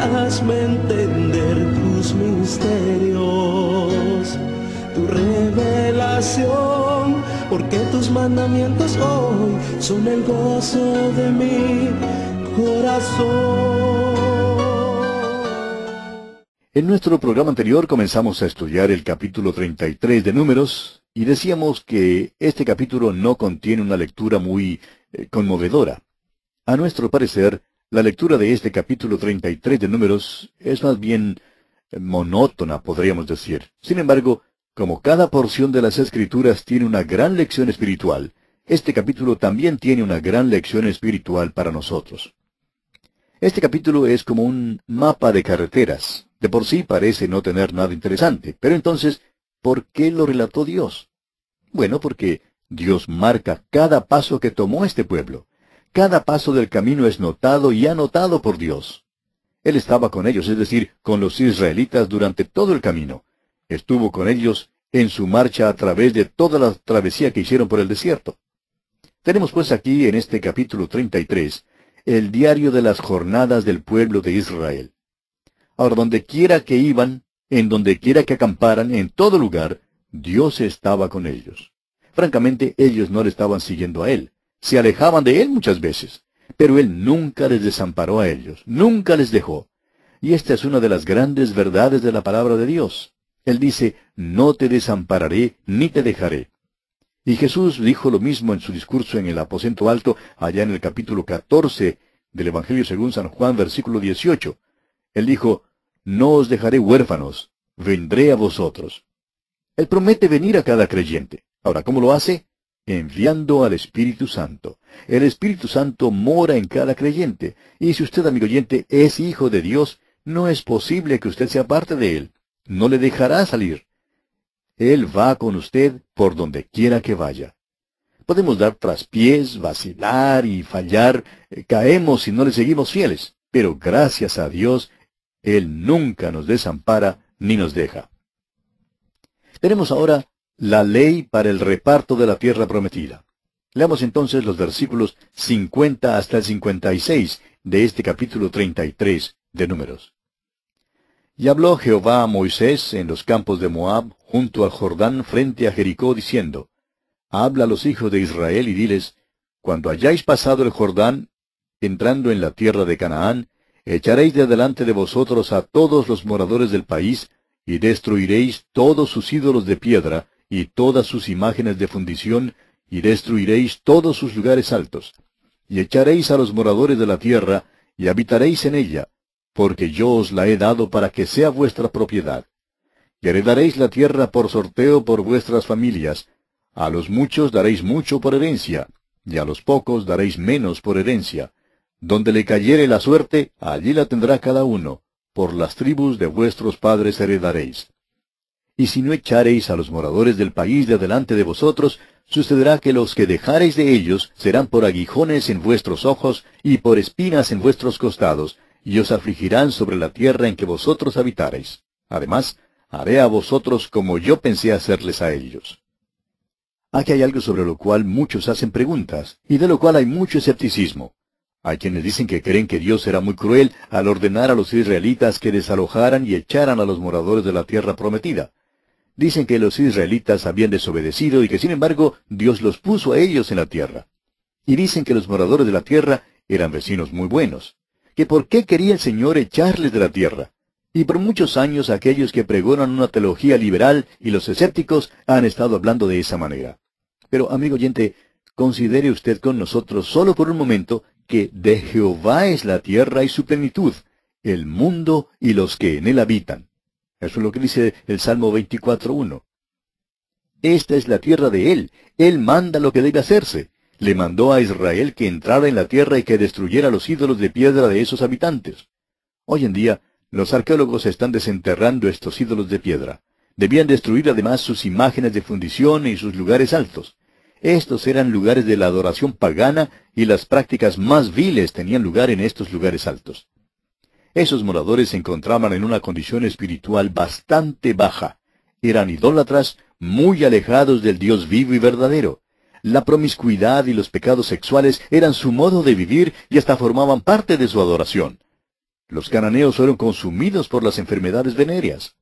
hazme entender tus misterios, tu revelación, porque tus mandamientos hoy son el gozo de mi corazón. En nuestro programa anterior comenzamos a estudiar el capítulo 33 de Números y decíamos que este capítulo no contiene una lectura muy eh, conmovedora. A nuestro parecer, la lectura de este capítulo 33 de números es más bien monótona, podríamos decir. Sin embargo, como cada porción de las escrituras tiene una gran lección espiritual, este capítulo también tiene una gran lección espiritual para nosotros. Este capítulo es como un mapa de carreteras. De por sí parece no tener nada interesante, pero entonces, ¿por qué lo relató Dios? Bueno, porque Dios marca cada paso que tomó este pueblo. Cada paso del camino es notado y anotado por Dios. Él estaba con ellos, es decir, con los israelitas durante todo el camino. Estuvo con ellos en su marcha a través de toda la travesía que hicieron por el desierto. Tenemos pues aquí en este capítulo 33 el diario de las jornadas del pueblo de Israel. Ahora, donde quiera que iban, en donde quiera que acamparan, en todo lugar, Dios estaba con ellos. Francamente, ellos no le estaban siguiendo a Él. Se alejaban de él muchas veces, pero él nunca les desamparó a ellos, nunca les dejó. Y esta es una de las grandes verdades de la palabra de Dios. Él dice, no te desampararé ni te dejaré. Y Jesús dijo lo mismo en su discurso en el aposento alto, allá en el capítulo 14 del Evangelio según San Juan, versículo 18. Él dijo, no os dejaré huérfanos, vendré a vosotros. Él promete venir a cada creyente. Ahora, ¿cómo lo hace? enviando al Espíritu Santo. El Espíritu Santo mora en cada creyente, y si usted, amigo oyente, es hijo de Dios, no es posible que usted se aparte de Él. No le dejará salir. Él va con usted por donde quiera que vaya. Podemos dar traspiés, vacilar y fallar, eh, caemos si no le seguimos fieles, pero gracias a Dios, Él nunca nos desampara ni nos deja. Tenemos ahora la ley para el reparto de la tierra prometida. Leamos entonces los versículos 50 hasta el 56 de este capítulo 33 de Números. Y habló Jehová a Moisés en los campos de Moab, junto al Jordán, frente a Jericó, diciendo, Habla a los hijos de Israel y diles, Cuando hayáis pasado el Jordán, entrando en la tierra de Canaán, echaréis de delante de vosotros a todos los moradores del país, y destruiréis todos sus ídolos de piedra, y todas sus imágenes de fundición, y destruiréis todos sus lugares altos. Y echaréis a los moradores de la tierra, y habitaréis en ella, porque yo os la he dado para que sea vuestra propiedad. Y heredaréis la tierra por sorteo por vuestras familias. A los muchos daréis mucho por herencia, y a los pocos daréis menos por herencia. Donde le cayere la suerte, allí la tendrá cada uno. Por las tribus de vuestros padres heredaréis y si no echareis a los moradores del país de delante de vosotros, sucederá que los que dejareis de ellos serán por aguijones en vuestros ojos y por espinas en vuestros costados, y os afligirán sobre la tierra en que vosotros habitareis. Además, haré a vosotros como yo pensé hacerles a ellos. Aquí hay algo sobre lo cual muchos hacen preguntas, y de lo cual hay mucho escepticismo. Hay quienes dicen que creen que Dios era muy cruel al ordenar a los israelitas que desalojaran y echaran a los moradores de la tierra prometida. Dicen que los israelitas habían desobedecido y que sin embargo Dios los puso a ellos en la tierra. Y dicen que los moradores de la tierra eran vecinos muy buenos. Que por qué quería el Señor echarles de la tierra. Y por muchos años aquellos que pregonan una teología liberal y los escépticos han estado hablando de esa manera. Pero, amigo oyente, considere usted con nosotros solo por un momento que de Jehová es la tierra y su plenitud, el mundo y los que en él habitan. Eso es lo que dice el Salmo 24.1. Esta es la tierra de Él. Él manda lo que debe hacerse. Le mandó a Israel que entrara en la tierra y que destruyera los ídolos de piedra de esos habitantes. Hoy en día, los arqueólogos están desenterrando estos ídolos de piedra. Debían destruir además sus imágenes de fundición y sus lugares altos. Estos eran lugares de la adoración pagana y las prácticas más viles tenían lugar en estos lugares altos. Esos moradores se encontraban en una condición espiritual bastante baja. Eran idólatras, muy alejados del Dios vivo y verdadero. La promiscuidad y los pecados sexuales eran su modo de vivir y hasta formaban parte de su adoración. Los cananeos fueron consumidos por las enfermedades venéreas.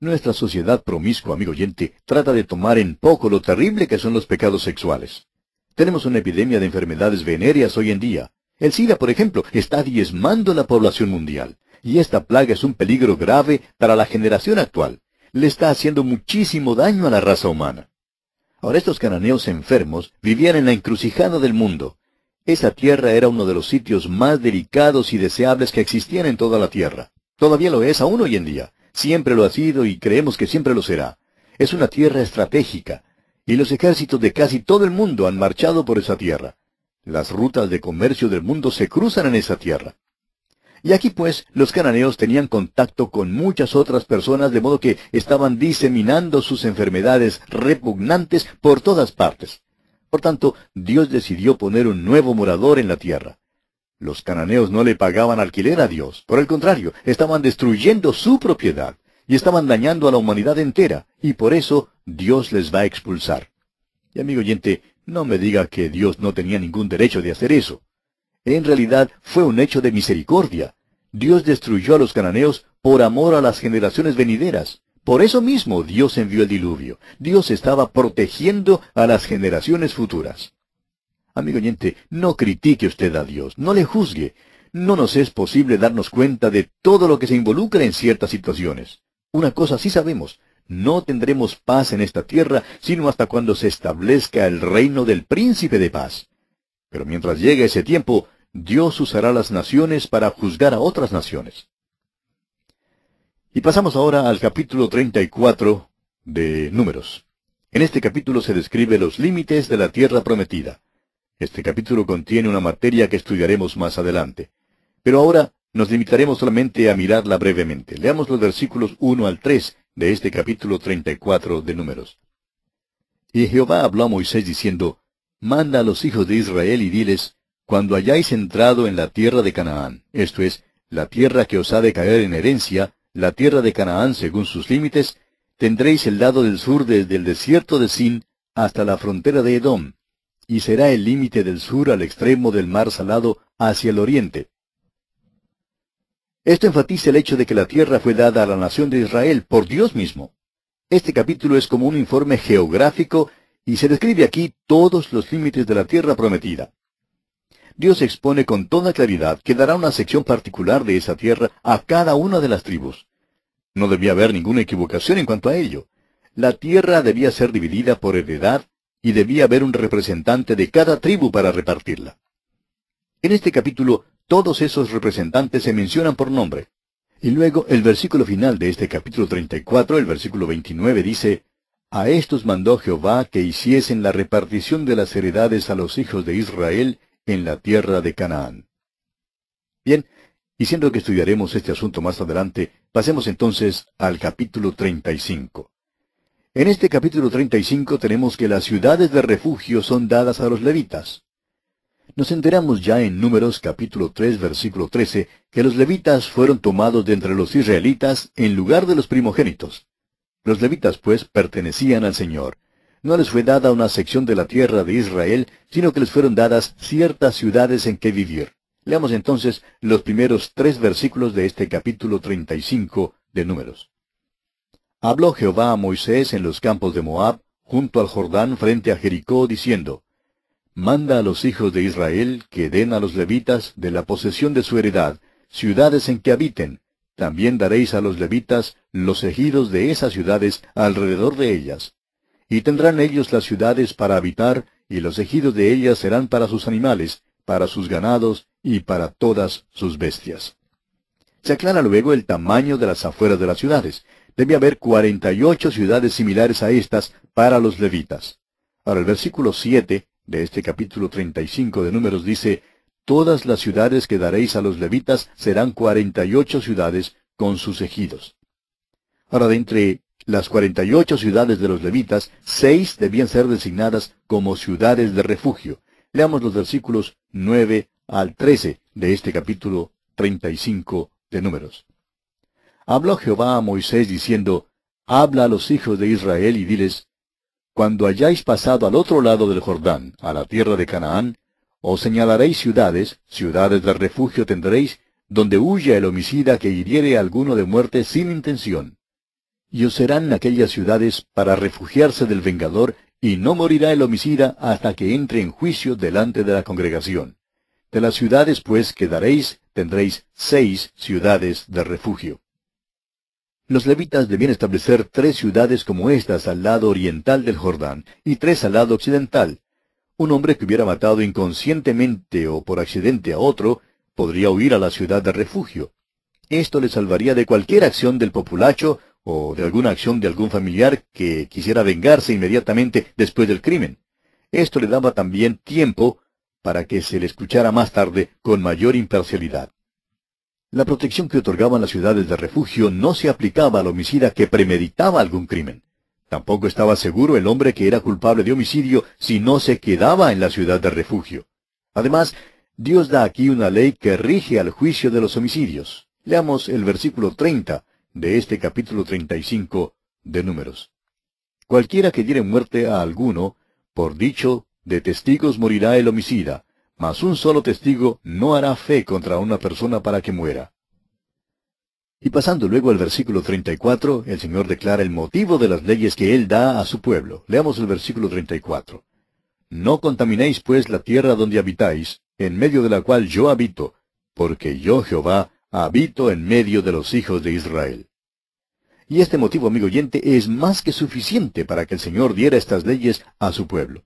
Nuestra sociedad promiscua, amigo oyente, trata de tomar en poco lo terrible que son los pecados sexuales. Tenemos una epidemia de enfermedades venéreas hoy en día. El SIDA, por ejemplo, está diezmando la población mundial, y esta plaga es un peligro grave para la generación actual. Le está haciendo muchísimo daño a la raza humana. Ahora estos cananeos enfermos vivían en la encrucijada del mundo. Esa tierra era uno de los sitios más delicados y deseables que existían en toda la tierra. Todavía lo es aún hoy en día. Siempre lo ha sido y creemos que siempre lo será. Es una tierra estratégica, y los ejércitos de casi todo el mundo han marchado por esa tierra. Las rutas de comercio del mundo se cruzan en esa tierra. Y aquí pues los cananeos tenían contacto con muchas otras personas de modo que estaban diseminando sus enfermedades repugnantes por todas partes. Por tanto, Dios decidió poner un nuevo morador en la tierra. Los cananeos no le pagaban alquiler a Dios, por el contrario, estaban destruyendo su propiedad y estaban dañando a la humanidad entera, y por eso Dios les va a expulsar. Y amigo oyente, no me diga que Dios no tenía ningún derecho de hacer eso. En realidad fue un hecho de misericordia. Dios destruyó a los cananeos por amor a las generaciones venideras. Por eso mismo Dios envió el diluvio. Dios estaba protegiendo a las generaciones futuras. Amigo oyente, no critique usted a Dios, no le juzgue. No nos es posible darnos cuenta de todo lo que se involucra en ciertas situaciones. Una cosa sí sabemos, no tendremos paz en esta tierra, sino hasta cuando se establezca el reino del príncipe de paz. Pero mientras llegue ese tiempo, Dios usará las naciones para juzgar a otras naciones. Y pasamos ahora al capítulo 34 de Números. En este capítulo se describe los límites de la tierra prometida. Este capítulo contiene una materia que estudiaremos más adelante. Pero ahora nos limitaremos solamente a mirarla brevemente. Leamos los versículos 1 al 3, de este capítulo 34 de Números. Y Jehová habló a Moisés diciendo, Manda a los hijos de Israel y diles, Cuando hayáis entrado en la tierra de Canaán, esto es, la tierra que os ha de caer en herencia, la tierra de Canaán según sus límites, tendréis el lado del sur desde el desierto de Sin hasta la frontera de Edom, y será el límite del sur al extremo del mar salado hacia el oriente. Esto enfatiza el hecho de que la tierra fue dada a la nación de Israel por Dios mismo. Este capítulo es como un informe geográfico y se describe aquí todos los límites de la tierra prometida. Dios expone con toda claridad que dará una sección particular de esa tierra a cada una de las tribus. No debía haber ninguna equivocación en cuanto a ello. La tierra debía ser dividida por heredad y debía haber un representante de cada tribu para repartirla. En este capítulo todos esos representantes se mencionan por nombre. Y luego el versículo final de este capítulo 34, el versículo 29, dice, A estos mandó Jehová que hiciesen la repartición de las heredades a los hijos de Israel en la tierra de Canaán. Bien, y siendo que estudiaremos este asunto más adelante, pasemos entonces al capítulo 35. En este capítulo 35 tenemos que las ciudades de refugio son dadas a los levitas nos enteramos ya en Números capítulo 3 versículo 13 que los levitas fueron tomados de entre los israelitas en lugar de los primogénitos. Los levitas pues pertenecían al Señor. No les fue dada una sección de la tierra de Israel, sino que les fueron dadas ciertas ciudades en que vivir. Leamos entonces los primeros tres versículos de este capítulo 35 de Números. Habló Jehová a Moisés en los campos de Moab, junto al Jordán frente a Jericó, diciendo, manda a los hijos de Israel que den a los levitas de la posesión de su heredad, ciudades en que habiten. También daréis a los levitas los ejidos de esas ciudades alrededor de ellas. Y tendrán ellos las ciudades para habitar, y los ejidos de ellas serán para sus animales, para sus ganados y para todas sus bestias. Se aclara luego el tamaño de las afueras de las ciudades. Debe haber cuarenta y ocho ciudades similares a estas para los levitas. Ahora el versículo siete de este capítulo 35 de números dice, Todas las ciudades que daréis a los levitas serán cuarenta y ocho ciudades con sus ejidos. Ahora, de entre las cuarenta y ocho ciudades de los levitas, seis debían ser designadas como ciudades de refugio. Leamos los versículos 9 al 13 de este capítulo 35 de números. Habló Jehová a Moisés diciendo, Habla a los hijos de Israel y diles, cuando hayáis pasado al otro lado del Jordán, a la tierra de Canaán, os señalaréis ciudades, ciudades de refugio tendréis, donde huya el homicida que hiriere alguno de muerte sin intención. Y os serán aquellas ciudades para refugiarse del vengador, y no morirá el homicida hasta que entre en juicio delante de la congregación. De las ciudades pues que daréis, tendréis seis ciudades de refugio. Los levitas debían establecer tres ciudades como estas al lado oriental del Jordán y tres al lado occidental. Un hombre que hubiera matado inconscientemente o por accidente a otro podría huir a la ciudad de refugio. Esto le salvaría de cualquier acción del populacho o de alguna acción de algún familiar que quisiera vengarse inmediatamente después del crimen. Esto le daba también tiempo para que se le escuchara más tarde con mayor imparcialidad. La protección que otorgaban las ciudades de refugio no se aplicaba al homicida que premeditaba algún crimen. Tampoco estaba seguro el hombre que era culpable de homicidio si no se quedaba en la ciudad de refugio. Además, Dios da aquí una ley que rige al juicio de los homicidios. Leamos el versículo 30 de este capítulo 35 de Números. Cualquiera que diere muerte a alguno, por dicho de testigos morirá el homicida, mas un solo testigo no hará fe contra una persona para que muera. Y pasando luego al versículo 34, el Señor declara el motivo de las leyes que Él da a su pueblo. Leamos el versículo 34. No contaminéis pues la tierra donde habitáis, en medio de la cual yo habito, porque yo Jehová habito en medio de los hijos de Israel. Y este motivo, amigo oyente, es más que suficiente para que el Señor diera estas leyes a su pueblo.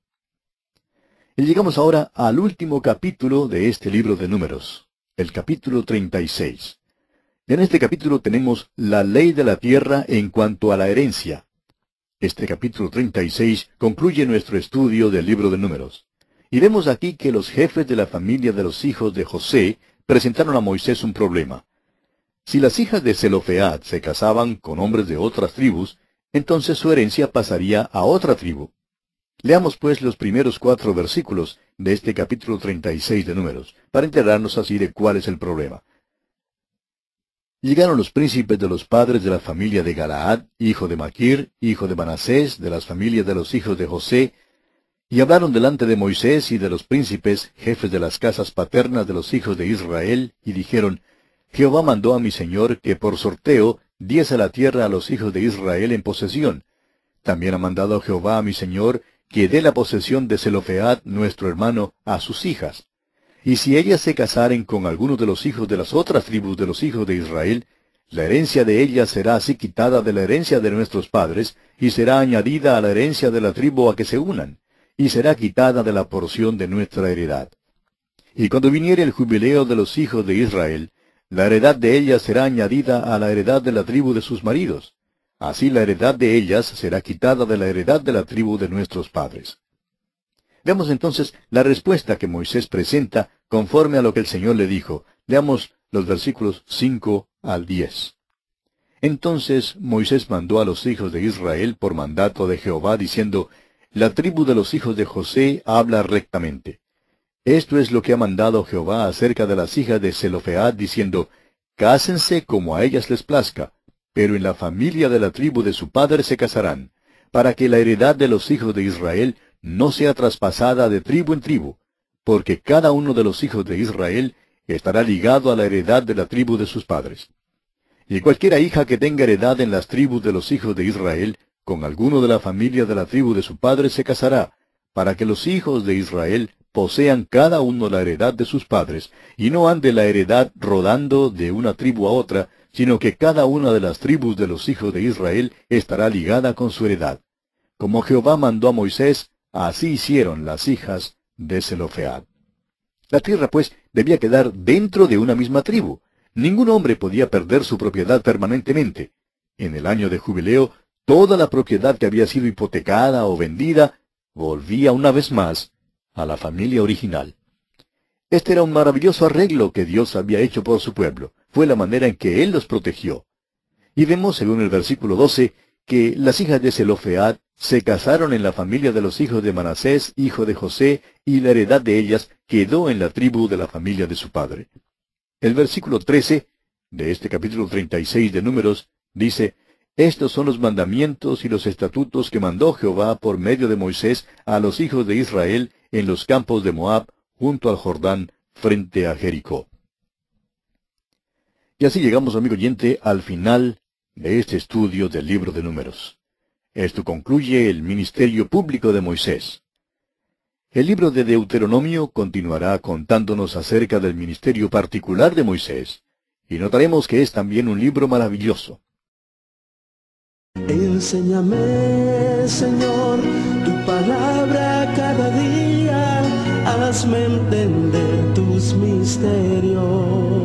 Y llegamos ahora al último capítulo de este libro de números, el capítulo 36. En este capítulo tenemos la ley de la tierra en cuanto a la herencia. Este capítulo 36 concluye nuestro estudio del libro de números. Y vemos aquí que los jefes de la familia de los hijos de José presentaron a Moisés un problema. Si las hijas de Zelofead se casaban con hombres de otras tribus, entonces su herencia pasaría a otra tribu. Leamos pues los primeros cuatro versículos de este capítulo 36 de números, para enterarnos así de cuál es el problema. Llegaron los príncipes de los padres de la familia de Galaad, hijo de Maquir, hijo de Manasés, de las familias de los hijos de José, y hablaron delante de Moisés y de los príncipes, jefes de las casas paternas de los hijos de Israel, y dijeron, Jehová mandó a mi Señor que por sorteo diese la tierra a los hijos de Israel en posesión. También ha mandado Jehová a mi Señor que dé la posesión de Zelofead, nuestro hermano, a sus hijas. Y si ellas se casaren con algunos de los hijos de las otras tribus de los hijos de Israel, la herencia de ellas será así quitada de la herencia de nuestros padres, y será añadida a la herencia de la tribu a que se unan, y será quitada de la porción de nuestra heredad. Y cuando viniere el jubileo de los hijos de Israel, la heredad de ellas será añadida a la heredad de la tribu de sus maridos, Así la heredad de ellas será quitada de la heredad de la tribu de nuestros padres. Veamos entonces la respuesta que Moisés presenta conforme a lo que el Señor le dijo. Leamos los versículos 5 al 10. Entonces Moisés mandó a los hijos de Israel por mandato de Jehová, diciendo, La tribu de los hijos de José habla rectamente. Esto es lo que ha mandado Jehová acerca de las hijas de Zelofead, diciendo, Cásense como a ellas les plazca, pero en la familia de la tribu de su padre se casarán, para que la heredad de los hijos de Israel no sea traspasada de tribu en tribu, porque cada uno de los hijos de Israel estará ligado a la heredad de la tribu de sus padres. Y cualquiera hija que tenga heredad en las tribus de los hijos de Israel, con alguno de la familia de la tribu de su padre se casará, para que los hijos de Israel posean cada uno la heredad de sus padres, y no ande la heredad rodando de una tribu a otra, sino que cada una de las tribus de los hijos de Israel estará ligada con su heredad. Como Jehová mandó a Moisés, así hicieron las hijas de Zelofead. La tierra, pues, debía quedar dentro de una misma tribu. Ningún hombre podía perder su propiedad permanentemente. En el año de jubileo, toda la propiedad que había sido hipotecada o vendida volvía una vez más a la familia original. Este era un maravilloso arreglo que Dios había hecho por su pueblo fue la manera en que Él los protegió. Y vemos, según el versículo 12, que las hijas de Zelofead se casaron en la familia de los hijos de Manasés, hijo de José, y la heredad de ellas quedó en la tribu de la familia de su padre. El versículo 13 de este capítulo 36 de Números dice, Estos son los mandamientos y los estatutos que mandó Jehová por medio de Moisés a los hijos de Israel en los campos de Moab, junto al Jordán, frente a Jericó. Y así llegamos, amigo oyente, al final de este estudio del libro de números. Esto concluye el ministerio público de Moisés. El libro de Deuteronomio continuará contándonos acerca del ministerio particular de Moisés, y notaremos que es también un libro maravilloso. Enséñame, Señor, tu palabra cada día, hazme entender tus misterios